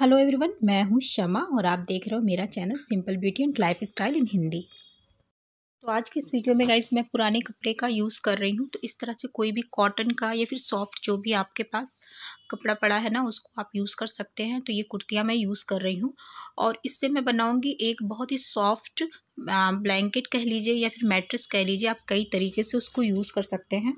hello everyone मैं हूं शमा और आप देख रहे हो मेरा channel simple beauty and lifestyle in Hindi तो आज के इस वीडियो में गाइज मैं पुराने कपड़े का यूज़ कर रही हूं तो इस तरह से कोई भी कॉटन का या फिर सॉफ्ट जो भी आपके पास कपड़ा पड़ा है ना उसको आप यूज़ कर सकते हैं तो ये कुर्तियाँ मैं यूज़ कर रही हूँ और इससे मैं बनाऊँगी एक बहुत ही सॉफ्ट ब्लैंकेट कह लीजिए या फिर मैट्रेस कह लीजिए आप कई तरीके से उसको यूज़ कर सकते हैं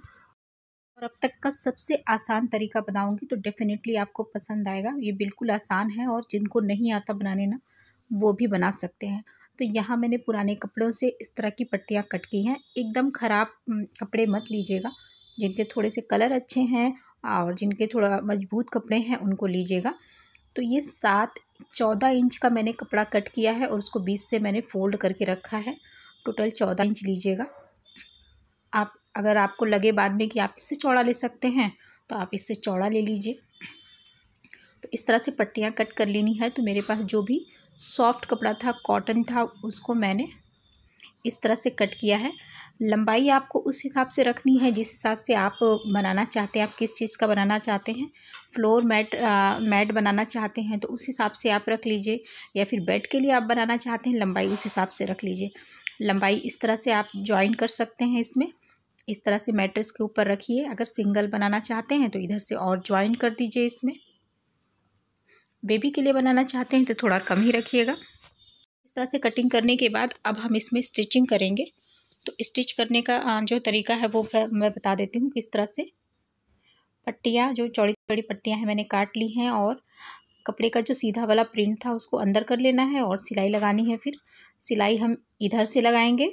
और अब तक का सबसे आसान तरीका बनाऊंगी तो डेफ़िनेटली आपको पसंद आएगा ये बिल्कुल आसान है और जिनको नहीं आता बनाने ना वो भी बना सकते हैं तो यहाँ मैंने पुराने कपड़ों से इस तरह की पट्टियाँ कट की हैं एकदम ख़राब कपड़े मत लीजिएगा जिनके थोड़े से कलर अच्छे हैं और जिनके थोड़ा मजबूत कपड़े हैं उनको लीजिएगा तो ये सात चौदह इंच का मैंने कपड़ा कट किया है और उसको बीस से मैंने फ़ोल्ड करके रखा है टोटल चौदह इंच लीजिएगा आप अगर आपको लगे बाद में कि आप इससे चौड़ा ले सकते हैं तो आप इससे चौड़ा ले लीजिए तो इस तरह से पट्टियाँ कट कर लेनी है तो मेरे पास जो भी सॉफ्ट कपड़ा था कॉटन था उसको मैंने इस तरह से कट किया है लंबाई आपको उस हिसाब से रखनी है जिस हिसाब से आप बनाना चाहते हैं आप किस चीज़ का बनाना चाहते हैं फ्लोर मैट आ, मैट बनाना चाहते हैं तो उस हिसाब से आप रख लीजिए या फिर बेड के लिए आप बनाना चाहते हैं लंबाई उस हिसाब से रख लीजिए लंबाई इस तरह से आप ज्वाइन कर सकते हैं इसमें इस तरह से मैट्रेस के ऊपर रखिए अगर सिंगल बनाना चाहते हैं तो इधर से और ज्वाइन कर दीजिए इसमें बेबी के लिए बनाना चाहते हैं तो थोड़ा कम ही रखिएगा इस तरह से कटिंग करने के बाद अब हम इसमें स्टिचिंग करेंगे तो स्टिच करने का जो तरीका है वो मैं बता देती हूँ किस तरह से पट्टियाँ जो चौड़ी चौड़ी पट्टियाँ हैं मैंने काट ली हैं और कपड़े का जो सीधा वाला प्रिंट था उसको अंदर कर लेना है और सिलाई लगानी है फिर सिलाई हम इधर से लगाएंगे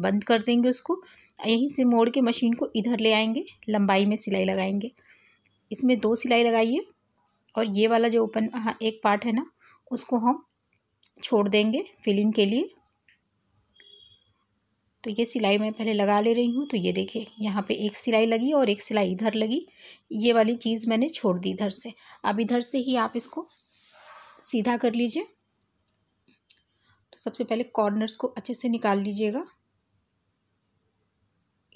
बंद कर देंगे उसको यहीं से मोड़ के मशीन को इधर ले आएंगे लंबाई में सिलाई लगाएंगे इसमें दो सिलाई लगाइए और ये वाला जो ओपन हाँ एक पार्ट है ना उसको हम छोड़ देंगे फिलिंग के लिए तो ये सिलाई मैं पहले लगा ले रही हूँ तो ये देखिए यहाँ पे एक सिलाई लगी और एक सिलाई इधर लगी ये वाली चीज़ मैंने छोड़ दी इधर से अब इधर से ही आप इसको सीधा कर लीजिए तो सबसे पहले कॉर्नर्स को अच्छे से निकाल लीजिएगा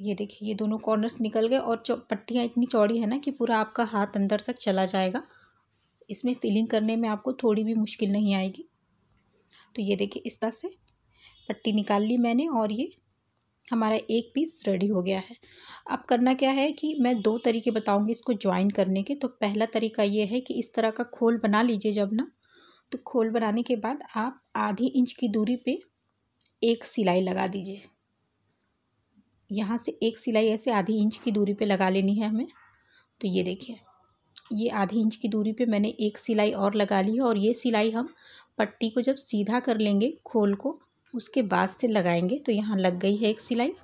ये देखिए ये दोनों कॉर्नर्स निकल गए और पट्टियाँ इतनी चौड़ी है ना कि पूरा आपका हाथ अंदर तक चला जाएगा इसमें फिलिंग करने में आपको थोड़ी भी मुश्किल नहीं आएगी तो ये देखिए इस तरह से पट्टी निकाल ली मैंने और ये हमारा एक पीस रेडी हो गया है अब करना क्या है कि मैं दो तरीके बताऊंगी इसको ज्वाइन करने के तो पहला तरीका ये है कि इस तरह का खोल बना लीजिए जब ना तो खोल बनाने के बाद आप आधी इंच की दूरी पे एक सिलाई लगा दीजिए यहाँ से एक सिलाई ऐसे आधी इंच की दूरी पे लगा लेनी है हमें तो ये देखिए ये आधी इंच की दूरी पे मैंने एक सिलाई और लगा ली है और ये सिलाई हम पट्टी को जब सीधा कर लेंगे खोल को उसके बाद से लगाएंगे तो यहाँ लग गई है एक सिलाई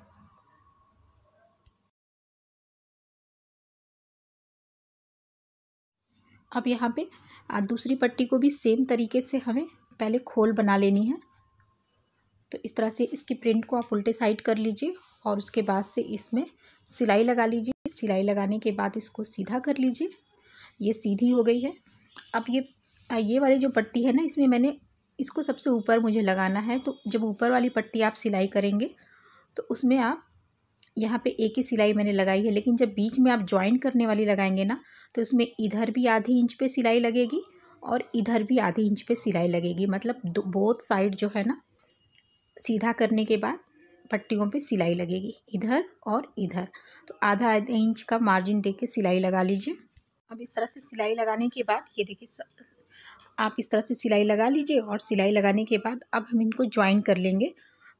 अब यहाँ पे दूसरी पट्टी को भी सेम तरीके से हमें पहले खोल बना लेनी है तो इस तरह से इसकी प्रिंट को आप उल्टे साइड कर लीजिए और उसके बाद से इसमें सिलाई लगा लीजिए सिलाई लगाने के बाद इसको सीधा कर लीजिए ये सीधी हो गई है अब ये ये वाली जो पट्टी है ना इसमें मैंने इसको सबसे ऊपर मुझे लगाना है तो जब ऊपर वाली पट्टी आप सिलाई करेंगे तो उसमें आप यहाँ पे एक ही सिलाई मैंने लगाई है लेकिन जब बीच में आप ज्वाइन करने वाली लगाएंगे ना तो उसमें इधर भी आधे इंच पे सिलाई लगेगी और इधर भी आधे इंच पे सिलाई लगेगी मतलब बोथ साइड जो है ना सीधा करने के बाद पट्टियों पे सिलाई लगेगी इधर और इधर तो आधा आधा इंच का मार्जिन दे के सिलाई लगा लीजिए अब इस तरह से सिलाई लगाने के बाद ये देखिए आप इस तरह से सिलाई लगा लीजिए और सिलाई लगाने के बाद अब हम इनको ज्वाइन कर लेंगे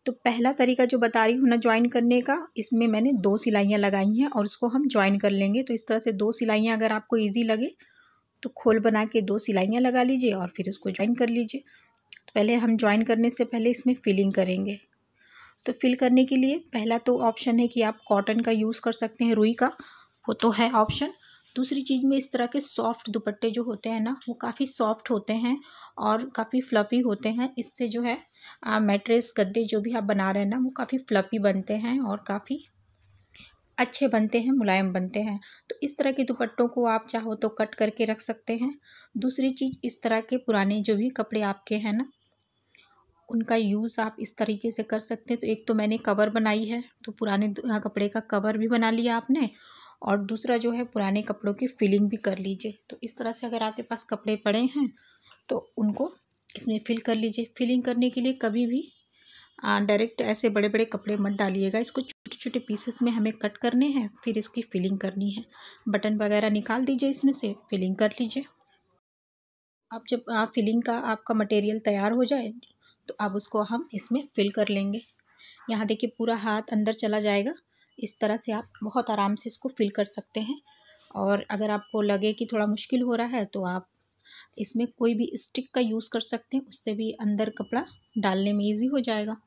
तो पहला तरीका जो बता रही हूँ ना ज्वाइन करने का इसमें मैंने दो सिलाइयाँ लगाई हैं और उसको हम ज्वाइन कर लेंगे तो इस तरह से दो सिलाइयाँ अगर आपको ईजी लगे तो खोल बना के दो सिलाइयाँ लगा लीजिए और फिर उसको ज्वाइन कर लीजिए पहले हम ज्वाइन करने से पहले इसमें फिलिंग करेंगे तो फिल करने के लिए पहला तो ऑप्शन है कि आप कॉटन का यूज़ कर सकते हैं रुई का वो तो है ऑप्शन दूसरी चीज़ में इस तरह के सॉफ्ट दुपट्टे जो होते हैं ना वो काफ़ी सॉफ्ट होते हैं और काफ़ी फ्लफ़ी होते हैं इससे जो है मेट्रेस गद्दे जो भी आप बना रहे हैं ना वो काफ़ी फ्लफ़ी बनते हैं और काफ़ी अच्छे बनते हैं मुलायम बनते हैं तो इस तरह के दुपट्टों को आप चाहो तो कट करके रख सकते हैं दूसरी चीज़ इस तरह के पुराने जो भी कपड़े आपके हैं ना उनका यूज़ आप इस तरीके से कर सकते हैं तो एक तो मैंने कवर बनाई है तो पुराने कपड़े का कवर भी बना लिया आपने और दूसरा जो है पुराने कपड़ों की फिलिंग भी कर लीजिए तो इस तरह से अगर आपके पास कपड़े पड़े हैं तो उनको इसमें फिल कर लीजिए फिलिंग करने के लिए कभी भी डायरेक्ट ऐसे बड़े बड़े कपड़े मत डालिएगा इसको छोटे छोटे पीसेस में हमें कट करने हैं फिर इसकी फिलिंग करनी है बटन वगैरह निकाल दीजिए इसमें से फिलिंग कर लीजिए आप जब आप फिलिंग का आपका मटेरियल तैयार हो जाए तो अब उसको हम इसमें फिल कर लेंगे यहाँ देखिए पूरा हाथ अंदर चला जाएगा इस तरह से आप बहुत आराम से इसको फिल कर सकते हैं और अगर आपको लगे कि थोड़ा मुश्किल हो रहा है तो आप इसमें कोई भी स्टिक का यूज़ कर सकते हैं उससे भी अंदर कपड़ा डालने में ईजी हो जाएगा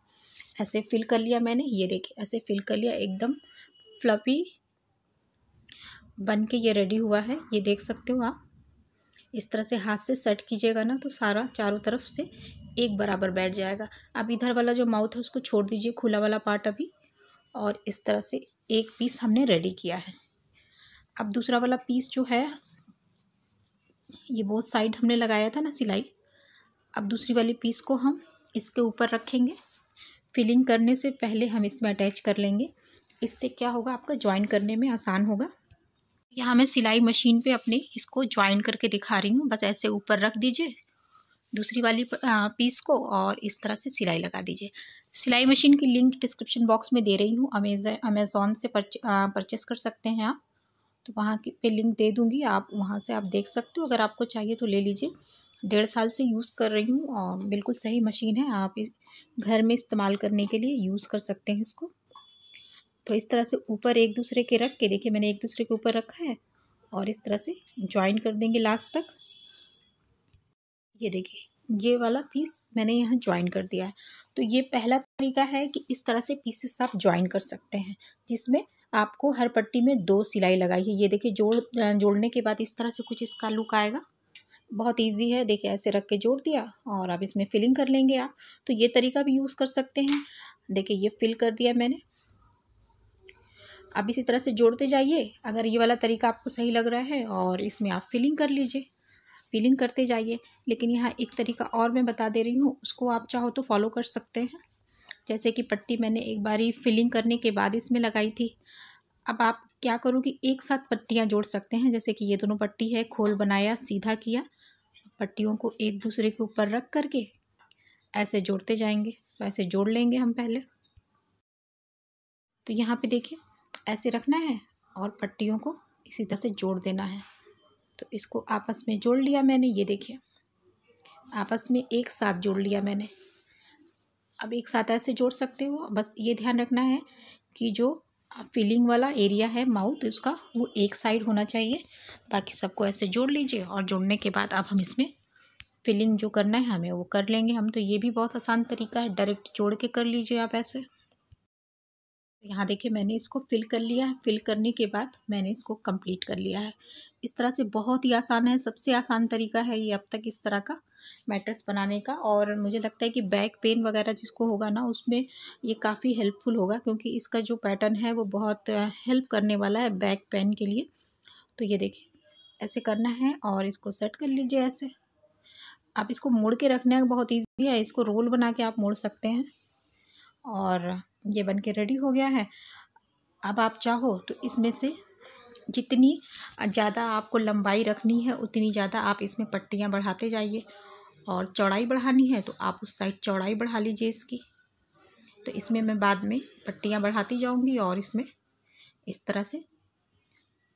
ऐसे फिल कर लिया मैंने ये देखिए ऐसे फिल कर लिया एकदम फ्लपी बन के ये रेडी हुआ है ये देख सकते हो आप इस तरह से हाथ से सेट कीजिएगा ना तो सारा चारों तरफ से एक बराबर बैठ जाएगा अब इधर वाला जो माउथ है उसको छोड़ दीजिए खुला वाला पार्ट अभी और इस तरह से एक पीस हमने रेडी किया है अब दूसरा वाला पीस जो है ये बहुत साइड हमने लगाया था ना सिलाई अब दूसरी वाली पीस को हम इसके ऊपर रखेंगे फिलिंग करने से पहले हम इसमें अटैच कर लेंगे इससे क्या होगा आपका ज्वाइन करने में आसान होगा यहाँ मैं सिलाई मशीन पे अपने इसको ज्वाइन करके दिखा रही हूँ बस ऐसे ऊपर रख दीजिए दूसरी वाली पीस को और इस तरह से सिलाई लगा दीजिए सिलाई मशीन की लिंक डिस्क्रिप्शन बॉक्स में दे रही हूँ अमेजा अमेज़ोन से परचेस कर सकते हैं आप तो वहाँ की पे लिंक दे दूँगी आप वहाँ से आप देख सकते हो अगर आपको चाहिए तो ले लीजिए डेढ़ साल से यूज़ कर रही हूँ और बिल्कुल सही मशीन है आप घर में इस्तेमाल करने के लिए यूज़ कर सकते हैं इसको तो इस तरह से ऊपर एक दूसरे के रख के देखिए मैंने एक दूसरे के ऊपर रखा है और इस तरह से ज्वाइन कर देंगे लास्ट तक ये देखिए ये वाला पीस मैंने यहाँ ज्वाइन कर दिया है तो ये पहला तरीका है कि इस तरह से पीसेस आप ज्वाइन कर सकते हैं जिसमें आपको हर पट्टी में दो सिलाई लगाई है ये देखिए जोड़ जोड़ने के बाद इस तरह से कुछ इसका लुक आएगा बहुत इजी है देखिए ऐसे रख के जोड़ दिया और अब इसमें फिलिंग कर लेंगे आप तो ये तरीका भी यूज़ कर सकते हैं देखिए ये फिल कर दिया मैंने अब इसी तरह से जोड़ते जाइए अगर ये वाला तरीका आपको सही लग रहा है और इसमें आप फिलिंग कर लीजिए फिलिंग करते जाइए लेकिन यहाँ एक तरीका और मैं बता दे रही हूँ उसको आप चाहो तो फॉलो कर सकते हैं जैसे कि पट्टी मैंने एक बारी फिलिंग करने के बाद इसमें लगाई थी अब आप क्या करो कि एक साथ पट्टियाँ जोड़ सकते हैं जैसे कि ये दोनों पट्टी है खोल बनाया सीधा किया पट्टियों को एक दूसरे के ऊपर रख करके ऐसे जोड़ते जाएंगे तो ऐसे जोड़ लेंगे हम पहले तो यहाँ पे देखिए ऐसे रखना है और पट्टियों को इसी तरह से जोड़ देना है तो इसको आपस में जोड़ लिया मैंने ये देखिए आपस में एक साथ जोड़ लिया मैंने अब एक साथ ऐसे जोड़ सकते हो बस ये ध्यान रखना है कि जो फिलिंग वाला एरिया है माउथ उसका वो एक साइड होना चाहिए बाकी सबको ऐसे जोड़ लीजिए और जोड़ने के बाद अब हम इसमें फिलिंग जो करना है हमें वो कर लेंगे हम तो ये भी बहुत आसान तरीका है डायरेक्ट जोड़ के कर लीजिए आप ऐसे यहाँ देखिए मैंने इसको फिल कर लिया है फिल करने के बाद मैंने इसको कंप्लीट कर लिया है इस तरह से बहुत ही आसान है सबसे आसान तरीका है ये अब तक इस तरह का मैट्रेस बनाने का और मुझे लगता है कि बैक पेन वगैरह जिसको होगा ना उसमें ये काफ़ी हेल्पफुल होगा क्योंकि इसका जो पैटर्न है वो बहुत हेल्प करने वाला है बैक पेन के लिए तो ये देखिए ऐसे करना है और इसको सेट कर लीजिए ऐसे आप इसको मोड़ के रखना का बहुत ईजी है इसको रोल बना के आप मोड़ सकते हैं और ये बन के रेडी हो गया है अब आप चाहो तो इसमें से जितनी ज़्यादा आपको लंबाई रखनी है उतनी ज़्यादा आप इसमें पट्टियाँ बढ़ाते जाइए और चौड़ाई बढ़ानी है तो आप उस साइड चौड़ाई बढ़ा लीजिए इसकी तो इसमें मैं बाद में पट्टियाँ बढ़ाती जाऊँगी और इसमें इस तरह से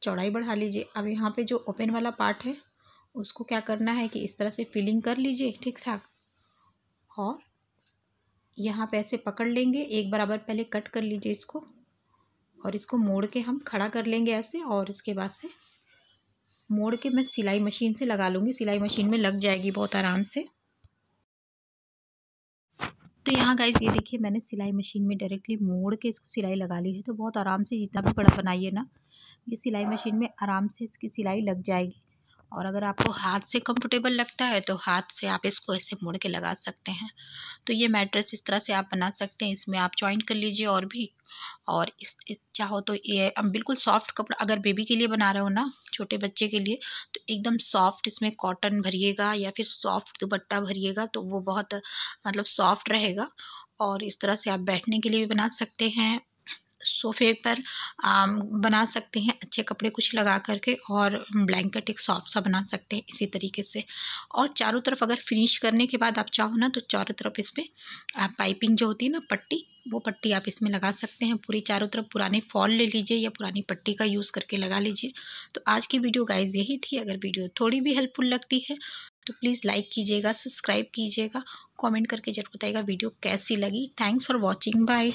चौड़ाई बढ़ा लीजिए अब यहाँ पे जो ओपन वाला पार्ट है उसको क्या करना है कि इस तरह से फिलिंग कर लीजिए ठीक ठाक और यहाँ पे ऐसे पकड़ लेंगे एक बराबर पहले कट कर लीजिए इसको और इसको मोड़ के हम खड़ा कर लेंगे ऐसे और इसके बाद से मोड़ के मैं सिलाई मशीन से लगा लूँगी सिलाई मशीन में लग जाएगी बहुत आराम से तो यहाँ गाइज ये देखिए मैंने सिलाई मशीन में डायरेक्टली मोड़ के इसको सिलाई लगा ली है तो बहुत आराम से जितना भी बड़ा बनाइए ना ये सिलाई मशीन में आराम से इसकी सिलाई लग जाएगी और अगर आपको हाथ से कंफर्टेबल लगता है तो हाथ से आप इसको ऐसे मुड़ के लगा सकते हैं तो ये मैट्रेस इस तरह से आप बना सकते हैं इसमें आप ज्वाइन कर लीजिए और भी और इस चाहो तो ये बिल्कुल सॉफ्ट कपड़ा अगर बेबी के लिए बना रहे हो ना छोटे बच्चे के लिए तो एकदम सॉफ्ट इसमें कॉटन भरिएगा या फिर सॉफ्ट दुपट्टा भरिएगा तो वो बहुत मतलब सॉफ्ट रहेगा और इस तरह से आप बैठने के लिए भी बना सकते हैं सोफ़े पर बना सकते हैं अच्छे कपड़े कुछ लगा करके और ब्लैंकेट एक सॉफ्ट सा बना सकते हैं इसी तरीके से और चारों तरफ अगर फिनिश करने के बाद आप चाहो ना तो चारों तरफ इसमें पाइपिंग जो होती है ना पट्टी वो पट्टी आप इसमें लगा सकते हैं पूरी चारों तरफ पुराने फॉल ले लीजिए या पुरानी पट्टी का यूज़ करके लगा लीजिए तो आज की वीडियो गाइज यही थी अगर वीडियो थोड़ी भी हेल्पफुल लगती है तो प्लीज़ लाइक कीजिएगा सब्सक्राइब कीजिएगा कमेंट करके जरूर बताइएगा वीडियो कैसी लगी थैंक्स फॉर वॉचिंग बाय